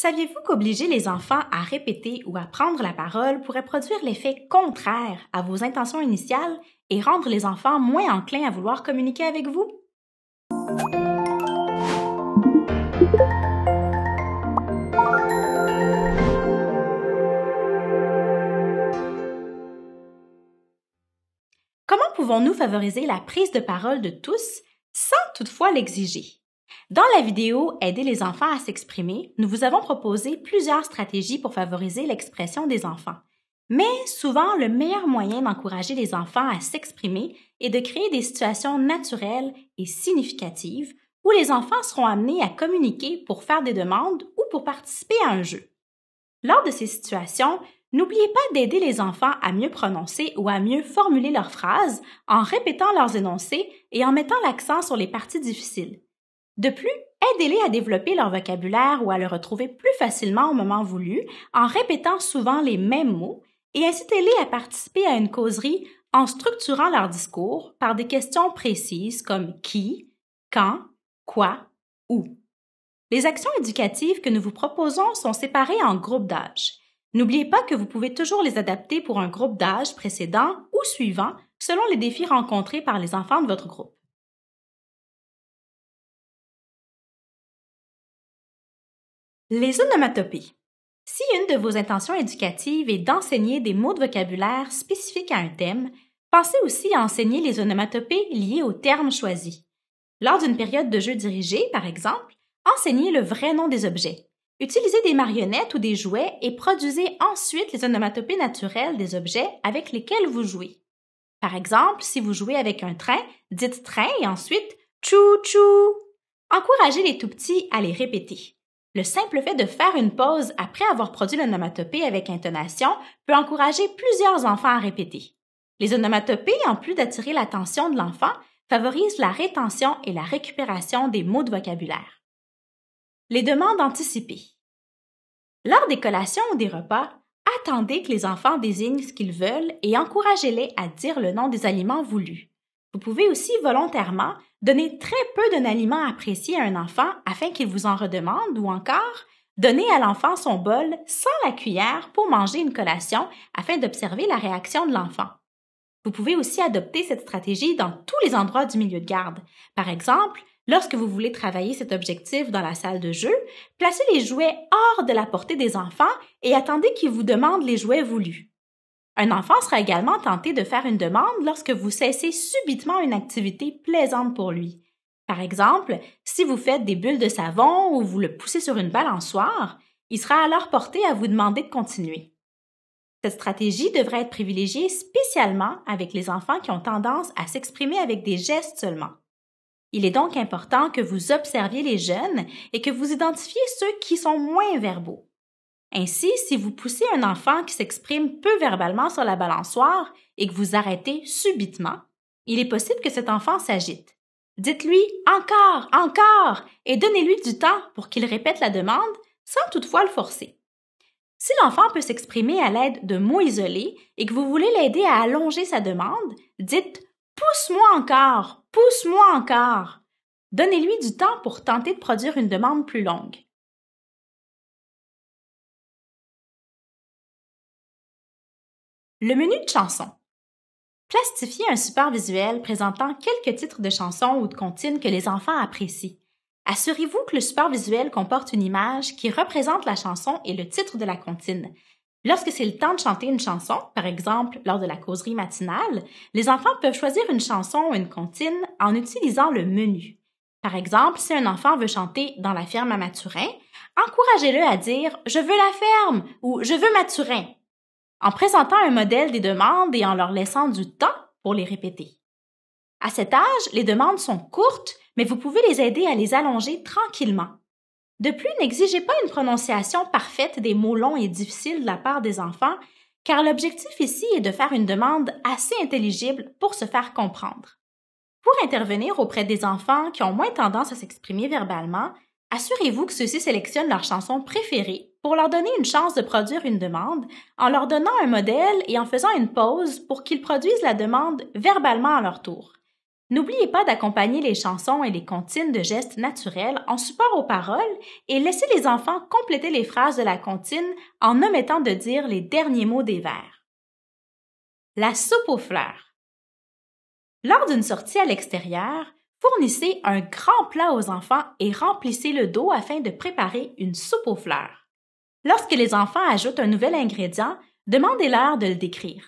Saviez-vous qu'obliger les enfants à répéter ou à prendre la parole pourrait produire l'effet contraire à vos intentions initiales et rendre les enfants moins enclins à vouloir communiquer avec vous? Comment pouvons-nous favoriser la prise de parole de tous sans toutefois l'exiger? Dans la vidéo Aider les enfants à s'exprimer, nous vous avons proposé plusieurs stratégies pour favoriser l'expression des enfants. Mais souvent, le meilleur moyen d'encourager les enfants à s'exprimer est de créer des situations naturelles et significatives où les enfants seront amenés à communiquer pour faire des demandes ou pour participer à un jeu. Lors de ces situations, n'oubliez pas d'aider les enfants à mieux prononcer ou à mieux formuler leurs phrases en répétant leurs énoncés et en mettant l'accent sur les parties difficiles. De plus, aidez-les à développer leur vocabulaire ou à le retrouver plus facilement au moment voulu en répétant souvent les mêmes mots et incitez-les à participer à une causerie en structurant leur discours par des questions précises comme qui, quand, quoi, où. Les actions éducatives que nous vous proposons sont séparées en groupes d'âge. N'oubliez pas que vous pouvez toujours les adapter pour un groupe d'âge précédent ou suivant selon les défis rencontrés par les enfants de votre groupe. Les onomatopées. Si une de vos intentions éducatives est d'enseigner des mots de vocabulaire spécifiques à un thème, pensez aussi à enseigner les onomatopées liées aux termes choisis. Lors d'une période de jeu dirigé, par exemple, enseignez le vrai nom des objets. Utilisez des marionnettes ou des jouets et produisez ensuite les onomatopées naturelles des objets avec lesquels vous jouez. Par exemple, si vous jouez avec un train, dites train et ensuite chou chou. Encouragez les tout petits à les répéter. Le simple fait de faire une pause après avoir produit l'onomatopée avec intonation peut encourager plusieurs enfants à répéter. Les onomatopées, en plus d'attirer l'attention de l'enfant, favorisent la rétention et la récupération des mots de vocabulaire. Les demandes anticipées. Lors des collations ou des repas, attendez que les enfants désignent ce qu'ils veulent et encouragez-les à dire le nom des aliments voulus. Vous pouvez aussi volontairement Donnez très peu d'un aliment apprécié à un enfant afin qu'il vous en redemande ou encore donner à l'enfant son bol sans la cuillère pour manger une collation afin d'observer la réaction de l'enfant. Vous pouvez aussi adopter cette stratégie dans tous les endroits du milieu de garde. Par exemple, lorsque vous voulez travailler cet objectif dans la salle de jeu, placez les jouets hors de la portée des enfants et attendez qu'ils vous demandent les jouets voulus. Un enfant sera également tenté de faire une demande lorsque vous cessez subitement une activité plaisante pour lui. Par exemple, si vous faites des bulles de savon ou vous le poussez sur une balançoire, il sera alors porté à vous demander de continuer. Cette stratégie devrait être privilégiée spécialement avec les enfants qui ont tendance à s'exprimer avec des gestes seulement. Il est donc important que vous observiez les jeunes et que vous identifiez ceux qui sont moins verbaux. Ainsi, si vous poussez un enfant qui s'exprime peu verbalement sur la balançoire et que vous arrêtez subitement, il est possible que cet enfant s'agite. Dites-lui encore, encore et donnez-lui du temps pour qu'il répète la demande sans toutefois le forcer. Si l'enfant peut s'exprimer à l'aide de mots isolés et que vous voulez l'aider à allonger sa demande, dites Pousse-moi encore, pousse-moi encore. Donnez-lui du temps pour tenter de produire une demande plus longue. Le menu de chansons. Plastifiez un support visuel présentant quelques titres de chansons ou de comptines que les enfants apprécient. Assurez-vous que le support visuel comporte une image qui représente la chanson et le titre de la comptine. Lorsque c'est le temps de chanter une chanson, par exemple lors de la causerie matinale, les enfants peuvent choisir une chanson ou une comptine en utilisant le menu. Par exemple, si un enfant veut chanter Dans la ferme à Maturin, encouragez-le à dire Je veux la ferme ou Je veux Maturin en présentant un modèle des demandes et en leur laissant du temps pour les répéter. À cet âge, les demandes sont courtes, mais vous pouvez les aider à les allonger tranquillement. De plus, n'exigez pas une prononciation parfaite des mots longs et difficiles de la part des enfants, car l'objectif ici est de faire une demande assez intelligible pour se faire comprendre. Pour intervenir auprès des enfants qui ont moins tendance à s'exprimer verbalement, assurez-vous que ceux-ci sélectionnent leur chanson préférée pour leur donner une chance de produire une demande, en leur donnant un modèle et en faisant une pause pour qu'ils produisent la demande verbalement à leur tour. N'oubliez pas d'accompagner les chansons et les comptines de gestes naturels en support aux paroles et laissez les enfants compléter les phrases de la comptine en omettant de dire les derniers mots des vers. La soupe aux fleurs. Lors d'une sortie à l'extérieur, fournissez un grand plat aux enfants et remplissez le dos afin de préparer une soupe aux fleurs. Lorsque les enfants ajoutent un nouvel ingrédient, demandez-leur de le décrire.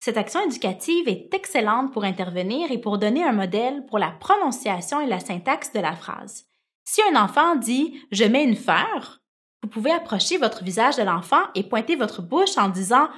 Cette action éducative est excellente pour intervenir et pour donner un modèle pour la prononciation et la syntaxe de la phrase. Si un enfant dit ⁇ Je mets une fleur ⁇ vous pouvez approcher votre visage de l'enfant et pointer votre bouche en disant ⁇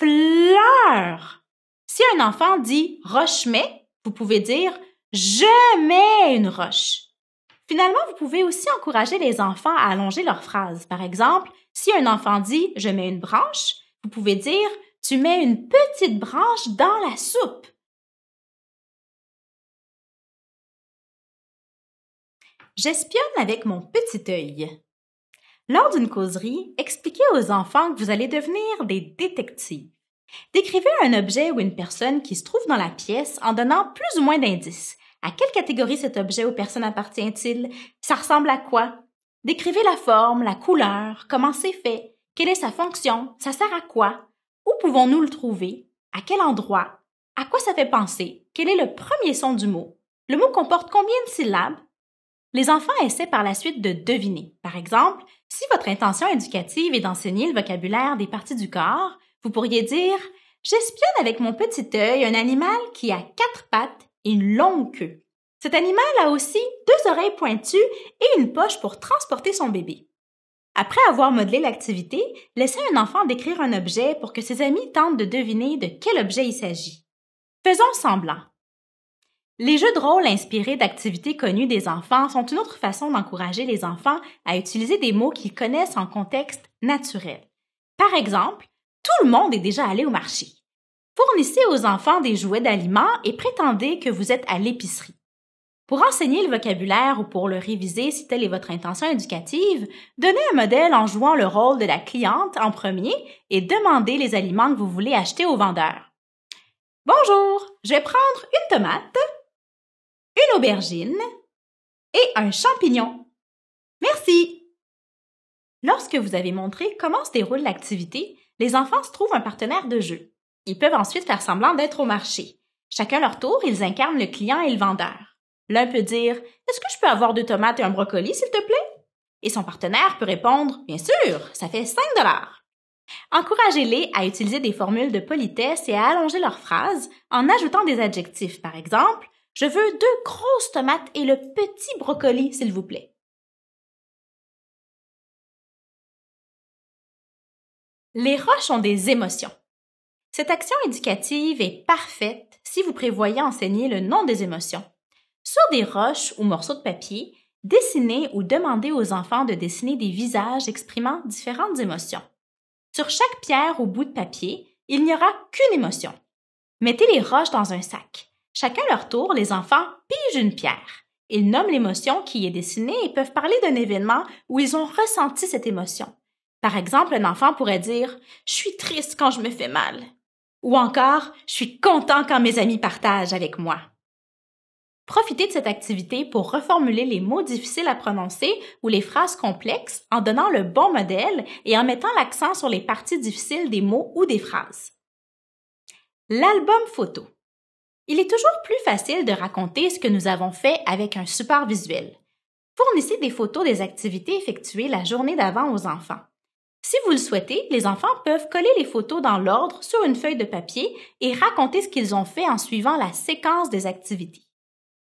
Fleur !⁇ Si un enfant dit ⁇ Roche mets," vous pouvez dire ⁇ Je mets une roche !⁇ Finalement, vous pouvez aussi encourager les enfants à allonger leurs phrases. Par exemple, si un enfant dit je mets une branche, vous pouvez dire tu mets une petite branche dans la soupe. J'espionne avec mon petit œil. Lors d'une causerie, expliquez aux enfants que vous allez devenir des détectives. Décrivez un objet ou une personne qui se trouve dans la pièce en donnant plus ou moins d'indices. À quelle catégorie cet objet ou personne appartient-il? Ça ressemble à quoi? Décrivez la forme, la couleur, comment c'est fait, quelle est sa fonction, ça sert à quoi, où pouvons-nous le trouver, à quel endroit, à quoi ça fait penser, quel est le premier son du mot, le mot comporte combien de syllabes. Les enfants essaient par la suite de deviner. Par exemple, si votre intention éducative est d'enseigner le vocabulaire des parties du corps, vous pourriez dire J'espionne avec mon petit œil un animal qui a quatre pattes et une longue queue. Cet animal a aussi deux oreilles pointues et une poche pour transporter son bébé. Après avoir modelé l'activité, laissez un enfant décrire un objet pour que ses amis tentent de deviner de quel objet il s'agit. Faisons semblant. Les jeux de rôle inspirés d'activités connues des enfants sont une autre façon d'encourager les enfants à utiliser des mots qu'ils connaissent en contexte naturel. Par exemple, tout le monde est déjà allé au marché. Fournissez aux enfants des jouets d'aliments et prétendez que vous êtes à l'épicerie. Pour enseigner le vocabulaire ou pour le réviser si telle est votre intention éducative, donnez un modèle en jouant le rôle de la cliente en premier et demandez les aliments que vous voulez acheter au vendeur. Bonjour, je vais prendre une tomate, une aubergine et un champignon. Merci. Lorsque vous avez montré comment se déroule l'activité, les enfants se trouvent un partenaire de jeu. Ils peuvent ensuite faire semblant d'être au marché. Chacun leur tour, ils incarnent le client et le vendeur. L'un peut dire Est-ce que je peux avoir deux tomates et un brocoli, s'il te plaît Et son partenaire peut répondre Bien sûr, ça fait 5 dollars. Encouragez-les à utiliser des formules de politesse et à allonger leurs phrases en ajoutant des adjectifs. Par exemple, Je veux deux grosses tomates et le petit brocoli, s'il vous plaît. Les roches ont des émotions. Cette action éducative est parfaite si vous prévoyez enseigner le nom des émotions sur des roches ou morceaux de papier, dessinez ou demandez aux enfants de dessiner des visages exprimant différentes émotions. Sur chaque pierre ou bout de papier, il n'y aura qu'une émotion. Mettez les roches dans un sac. Chacun à leur tour, les enfants pigent une pierre. Ils nomment l'émotion qui y est dessinée et peuvent parler d'un événement où ils ont ressenti cette émotion. Par exemple, un enfant pourrait dire Je suis triste quand je me fais mal. Ou encore Je suis content quand mes amis partagent avec moi. Profitez de cette activité pour reformuler les mots difficiles à prononcer ou les phrases complexes en donnant le bon modèle et en mettant l'accent sur les parties difficiles des mots ou des phrases. L'album photo. Il est toujours plus facile de raconter ce que nous avons fait avec un support visuel. Fournissez des photos des activités effectuées la journée d'avant aux enfants. Si vous le souhaitez, les enfants peuvent coller les photos dans l'ordre sur une feuille de papier et raconter ce qu'ils ont fait en suivant la séquence des activités.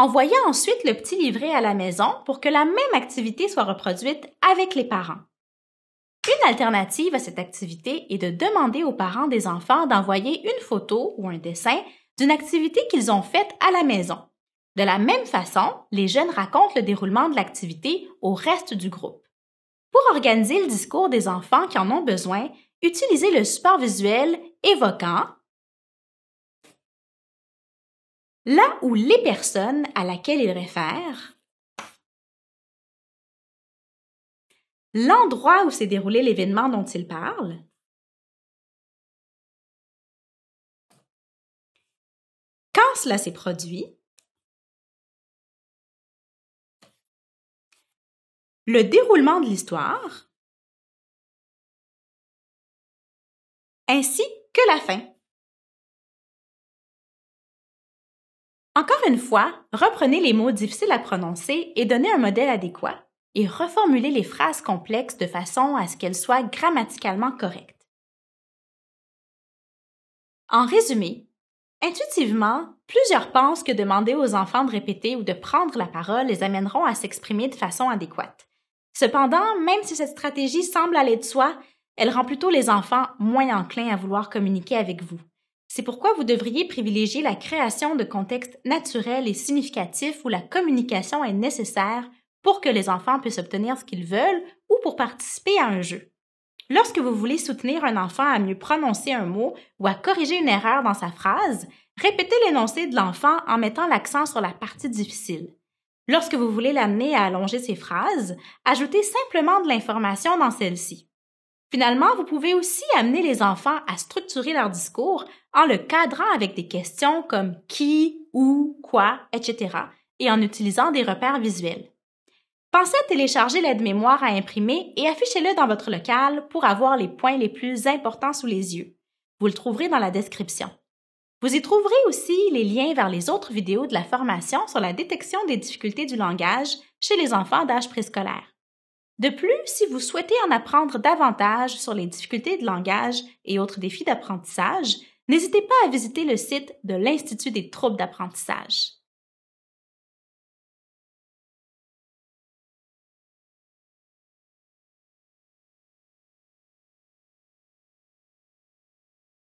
Envoyez ensuite le petit livret à la maison pour que la même activité soit reproduite avec les parents. Une alternative à cette activité est de demander aux parents des enfants d'envoyer une photo ou un dessin d'une activité qu'ils ont faite à la maison. De la même façon, les jeunes racontent le déroulement de l'activité au reste du groupe. Pour organiser le discours des enfants qui en ont besoin, utilisez le support visuel évoquant là où les personnes à laquelle il réfère, l'endroit où s'est déroulé l'événement dont il parle, quand cela s'est produit, le déroulement de l'histoire, ainsi que la fin. Encore une fois, reprenez les mots difficiles à prononcer et donnez un modèle adéquat, et reformulez les phrases complexes de façon à ce qu'elles soient grammaticalement correctes. En résumé, intuitivement, plusieurs pensent que demander aux enfants de répéter ou de prendre la parole les amèneront à s'exprimer de façon adéquate. Cependant, même si cette stratégie semble aller de soi, elle rend plutôt les enfants moins enclins à vouloir communiquer avec vous. C'est pourquoi vous devriez privilégier la création de contextes naturels et significatifs où la communication est nécessaire pour que les enfants puissent obtenir ce qu'ils veulent ou pour participer à un jeu. Lorsque vous voulez soutenir un enfant à mieux prononcer un mot ou à corriger une erreur dans sa phrase, répétez l'énoncé de l'enfant en mettant l'accent sur la partie difficile. Lorsque vous voulez l'amener à allonger ses phrases, ajoutez simplement de l'information dans celle-ci. Finalement, vous pouvez aussi amener les enfants à structurer leur discours en le cadrant avec des questions comme qui, où, quoi, etc. et en utilisant des repères visuels. Pensez à télécharger l'aide-mémoire à imprimer et affichez-le dans votre local pour avoir les points les plus importants sous les yeux. Vous le trouverez dans la description. Vous y trouverez aussi les liens vers les autres vidéos de la formation sur la détection des difficultés du langage chez les enfants d'âge préscolaire. De plus, si vous souhaitez en apprendre davantage sur les difficultés de langage et autres défis d'apprentissage, n'hésitez pas à visiter le site de l'Institut des troubles d'apprentissage.